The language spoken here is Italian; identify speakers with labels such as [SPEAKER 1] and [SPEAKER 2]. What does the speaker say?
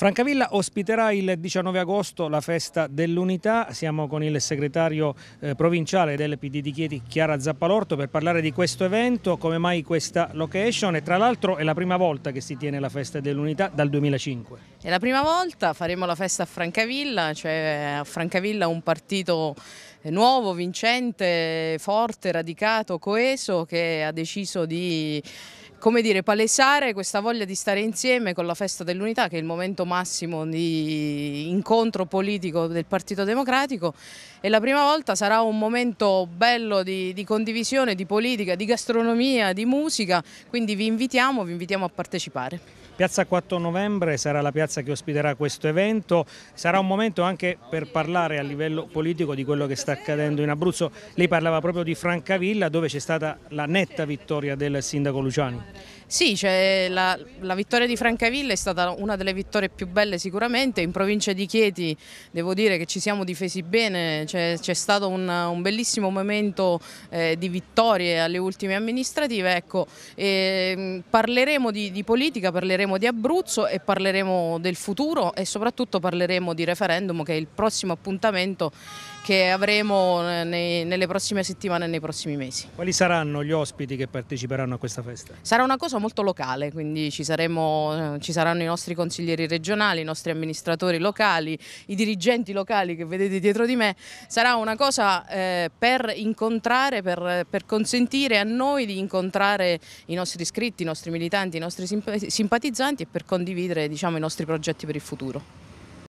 [SPEAKER 1] Francavilla ospiterà il 19 agosto la festa dell'unità, siamo con il segretario eh, provinciale del PD di Chieti Chiara Zappalorto per parlare di questo evento, come mai questa location e tra l'altro è la prima volta che si tiene la festa dell'unità dal 2005.
[SPEAKER 2] È la prima volta, faremo la festa a Francavilla, cioè a Francavilla un partito eh, nuovo, vincente, forte, radicato, coeso che ha deciso di come dire, palesare questa voglia di stare insieme con la festa dell'unità che è il momento massimo di incontro politico del Partito Democratico e la prima volta sarà un momento bello di, di condivisione, di politica, di gastronomia, di musica, quindi vi invitiamo, vi invitiamo a partecipare.
[SPEAKER 1] Piazza 4 novembre sarà la piazza che ospiterà questo evento, sarà un momento anche per parlare a livello politico di quello che sta accadendo in Abruzzo. Lei parlava proprio di Francavilla dove c'è stata la netta vittoria del sindaco Luciani.
[SPEAKER 2] Sì, cioè la, la, vittoria di Francavilla è stata una delle vittorie più belle sicuramente, in provincia di Chieti devo dire che ci siamo difesi bene, c'è cioè, stato un, un, bellissimo momento eh, di vittorie alle ultime amministrative, ecco, eh, parleremo di, di politica, parleremo parleremo di Abruzzo e parleremo del futuro e soprattutto parleremo di referendum che è il prossimo appuntamento che avremo eh, nei, nelle prossime settimane e nei prossimi mesi. Quali saranno gli ospiti che parteciperanno a questa festa? Sarà una cosa molto locale, quindi ci, saremo, eh, ci saranno i nostri consiglieri regionali, i nostri amministratori locali, i dirigenti locali che vedete dietro di me. Sarà una cosa eh, per incontrare, per, per consentire a noi di incontrare i nostri iscritti, i nostri militanti, i nostri simpatizzanti organizzanti e per condividere diciamo, i nostri progetti per il futuro.